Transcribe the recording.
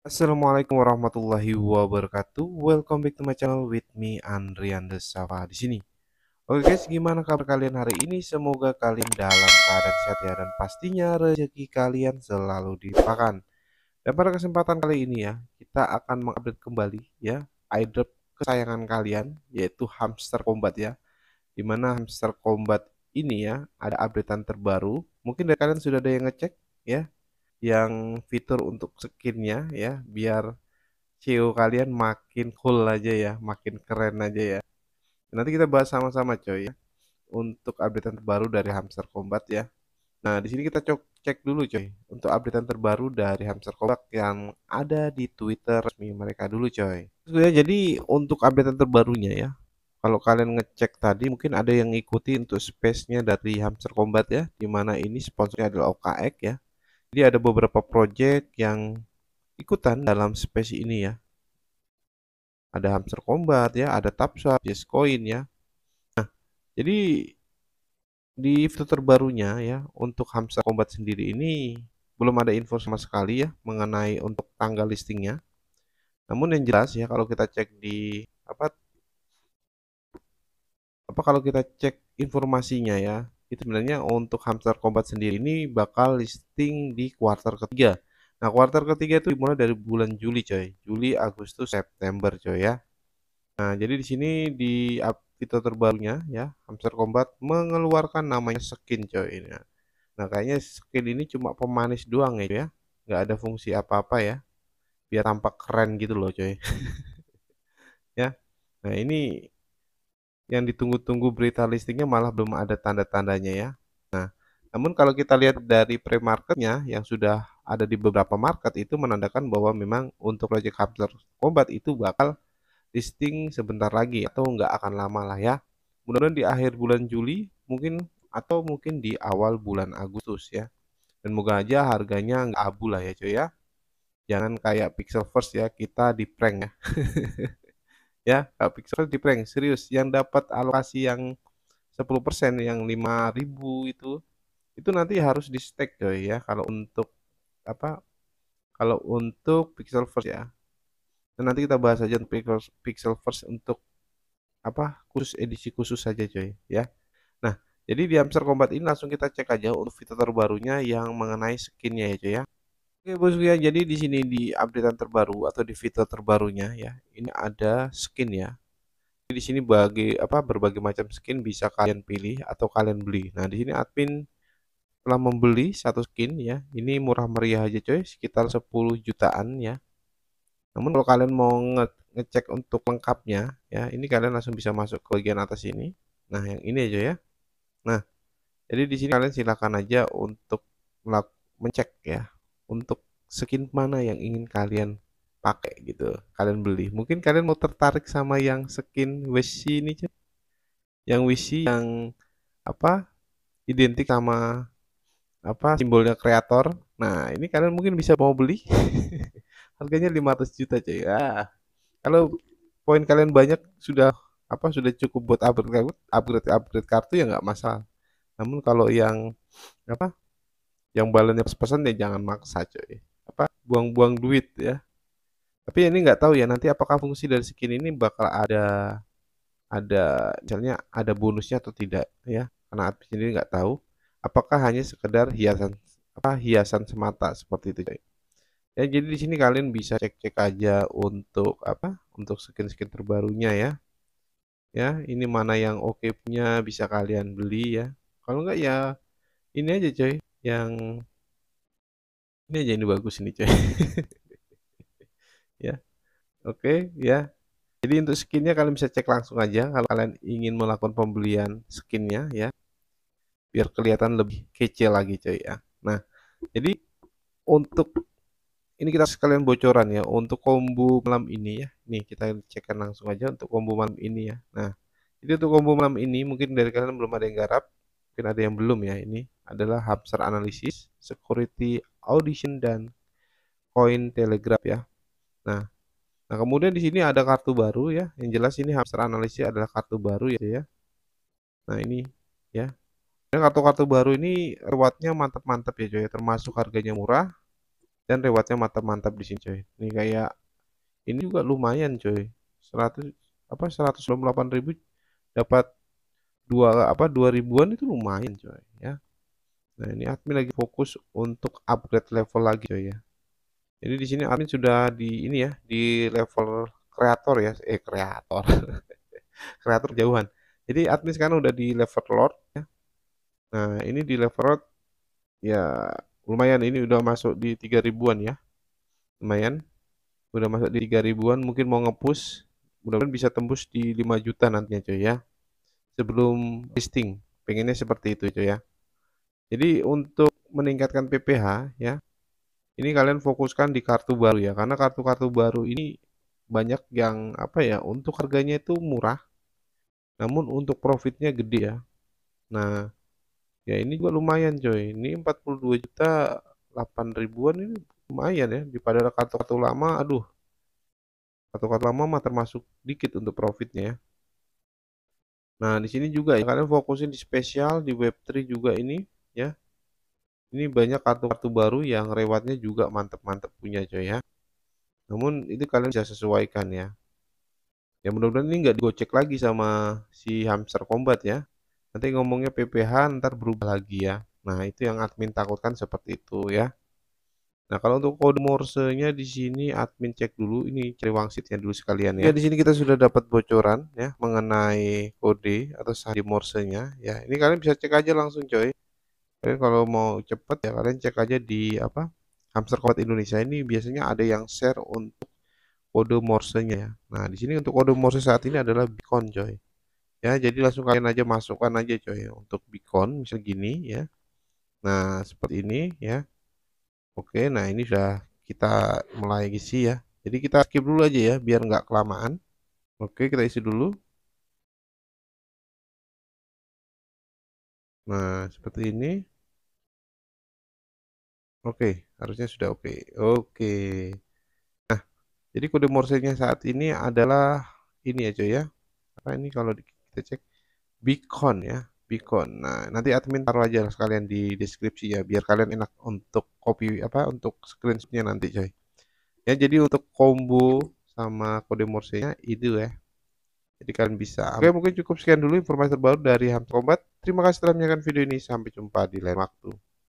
Assalamualaikum warahmatullahi wabarakatuh. Welcome back to my channel with me Andrian Desafa di sini. Oke guys, gimana kabar kalian hari ini? Semoga kalian dalam keadaan sehat ya dan pastinya rezeki kalian selalu dipakan. Dan pada kesempatan kali ini ya, kita akan mengupdate kembali ya airdrop kesayangan kalian yaitu hamster combat ya. Dimana hamster combat ini ya ada updatean terbaru. Mungkin dari kalian sudah ada yang ngecek ya yang fitur untuk skinnya ya biar CEO kalian makin cool aja ya makin keren aja ya nanti kita bahas sama-sama coy ya untuk updatean terbaru dari Hamster Combat ya nah di sini kita cek dulu coy untuk updatean terbaru dari Hamster Combat yang ada di Twitter resmi mereka dulu coy jadi untuk updatean terbarunya ya kalau kalian ngecek tadi mungkin ada yang ngikuti untuk space-nya dari Hamster Combat ya dimana ini sponsornya adalah OKX ya jadi ada beberapa project yang ikutan dalam space ini ya. Ada hamster combat ya, ada tapsa, yes coin ya. Nah, jadi di fitur terbarunya ya untuk hamster combat sendiri ini belum ada info sama sekali ya mengenai untuk tanggal listingnya. Namun yang jelas ya kalau kita cek di apa apa kalau kita cek informasinya ya itu sebenarnya untuk hamster combat sendiri ini bakal listing di kuartal ketiga. Nah, kuartal ketiga itu dimulai dari bulan Juli, coy. Juli, Agustus, September, coy ya. Nah, jadi di sini di update terbarunya ya, hamster combat mengeluarkan namanya skin, coy. ya. nah kayaknya skin ini cuma pemanis doang ya, ya. nggak ada fungsi apa-apa ya. Biar tampak keren gitu loh, coy. ya. Nah, ini yang ditunggu-tunggu berita listingnya malah belum ada tanda-tandanya ya. Nah, namun kalau kita lihat dari pre-marketnya yang sudah ada di beberapa market itu menandakan bahwa memang untuk Project Hunter Combat itu bakal listing sebentar lagi atau nggak akan lama lah ya. Mudah-mudahan di akhir bulan Juli mungkin atau mungkin di awal bulan Agustus ya. Dan moga aja harganya nggak abu lah ya cuy ya. Jangan kayak Pixel First ya, kita di prank ya. ya kalau Pixel di prank serius yang dapat alokasi yang 10% yang 5000 itu itu nanti harus di stake coy ya kalau untuk apa kalau untuk pixel first ya dan nanti kita bahas aja pixel pixel first untuk apa khusus edisi khusus saja coy ya nah jadi di Hamster Combat ini langsung kita cek aja untuk fitur terbarunya yang mengenai skinnya ya coy ya Oke bosku ya, jadi di sini di updatean terbaru atau di fitur terbarunya ya, ini ada skin ya. Di sini bagi apa berbagai macam skin bisa kalian pilih atau kalian beli. Nah di sini admin telah membeli satu skin ya, ini murah meriah aja coy, sekitar 10 jutaan ya. Namun kalau kalian mau nge ngecek untuk lengkapnya ya, ini kalian langsung bisa masuk ke bagian atas ini. Nah yang ini aja ya. Nah jadi di sini kalian silakan aja untuk mencek ya untuk skin mana yang ingin kalian pakai gitu kalian beli mungkin kalian mau tertarik sama yang skin wishy ini yang wishy yang apa identik sama apa simbolnya kreator nah ini kalian mungkin bisa mau beli harganya 500 juta cuy ya kalau poin kalian banyak sudah apa sudah cukup buat upgrade upgrade upgrade kartu ya nggak masalah namun kalau yang apa yang balonnya pesan ya jangan maksa coy apa buang-buang duit ya tapi ini nggak tahu ya nanti apakah fungsi dari skin ini bakal ada ada misalnya ada bonusnya atau tidak ya karena admin sendiri nggak tahu apakah hanya sekedar hiasan apa hiasan semata seperti itu coy. ya jadi di sini kalian bisa cek-cek aja untuk apa untuk skin-skin terbarunya ya ya ini mana yang oke okay punya bisa kalian beli ya kalau nggak ya ini aja coy yang ini aja ini bagus ini coy ya oke okay, ya jadi untuk skinnya kalian bisa cek langsung aja kalau kalian ingin melakukan pembelian skinnya ya biar kelihatan lebih kece lagi coy ya nah jadi untuk ini kita sekalian bocoran ya untuk combo malam ini ya nih kita cekkan langsung aja untuk combo malam ini ya nah jadi untuk combo malam ini mungkin dari kalian belum ada yang garap mungkin ada yang belum ya ini adalah Habsar Analysis, Security Audition dan Coin Telegraph ya. Nah, nah kemudian di sini ada kartu baru ya. Yang jelas ini Habsar Analysis adalah kartu baru ya. ya. Nah ini ya. Dan Kartu-kartu baru ini rewardnya mantap-mantap ya coy. Termasuk harganya murah dan rewardnya mantap-mantap di sini coy. Ini kayak ini juga lumayan coy. 100 apa 198.000 dapat dua apa dua ribuan itu lumayan coy ya nah ini admin lagi fokus untuk upgrade level lagi coy ya jadi di sini admin sudah di ini ya di level kreator ya eh kreator kreator jauhan jadi admin sekarang udah di level lord ya nah ini di level lord ya lumayan ini udah masuk di tiga ribuan ya lumayan udah masuk di tiga ribuan mungkin mau ngepush mudah-mudahan bisa tembus di 5 juta nantinya coy ya sebelum listing pengennya seperti itu cuy ya jadi untuk meningkatkan PPH ya ini kalian fokuskan di kartu baru ya karena kartu-kartu baru ini banyak yang apa ya untuk harganya itu murah namun untuk profitnya gede ya nah ya ini juga lumayan coy ini 42 juta 8 ribuan ini lumayan ya daripada kartu-kartu lama aduh kartu-kartu lama mah termasuk dikit untuk profitnya ya Nah, di sini juga ya kalian fokusin di spesial di Web3 juga ini ya. Ini banyak kartu-kartu baru yang rewardnya juga mantep-mantep punya coy ya. Namun itu kalian bisa sesuaikan ya. Ya mudah-mudahan ini nggak digocek lagi sama si hamster combat ya. Nanti ngomongnya PPH ntar berubah lagi ya. Nah itu yang admin takutkan seperti itu ya. Nah, kalau untuk kode morsenya di sini admin cek dulu ini cari wangsitnya dulu sekalian ya. Ya di sini kita sudah dapat bocoran ya mengenai kode atau sandi morsenya ya. Ini kalian bisa cek aja langsung coy. Kalian kalau mau cepat ya kalian cek aja di apa? Hamster Code Indonesia ini biasanya ada yang share untuk kode morsenya ya. Nah, di sini untuk kode Morse saat ini adalah Bitcoin coy. Ya, jadi langsung kalian aja masukkan aja coy untuk Bitcoin misal gini ya. Nah, seperti ini ya. Oke, nah ini sudah kita mulai isi ya. Jadi kita skip dulu aja ya, biar nggak kelamaan. Oke, kita isi dulu. Nah, seperti ini. Oke, harusnya sudah oke. Oke. Nah, jadi kode Morse-nya saat ini adalah ini aja ya. Karena ini kalau kita cek beacon ya. Beacon. Nah, nanti admin taruh aja sekalian di deskripsi ya biar kalian enak untuk copy apa untuk screenshotnya nanti coy. Ya jadi untuk combo sama kode Morse-nya itu ya. Jadi kalian bisa. Oke, mungkin cukup sekian dulu informasi terbaru dari Hamcombat. Terima kasih telah menyaksikan video ini. Sampai jumpa di lain waktu.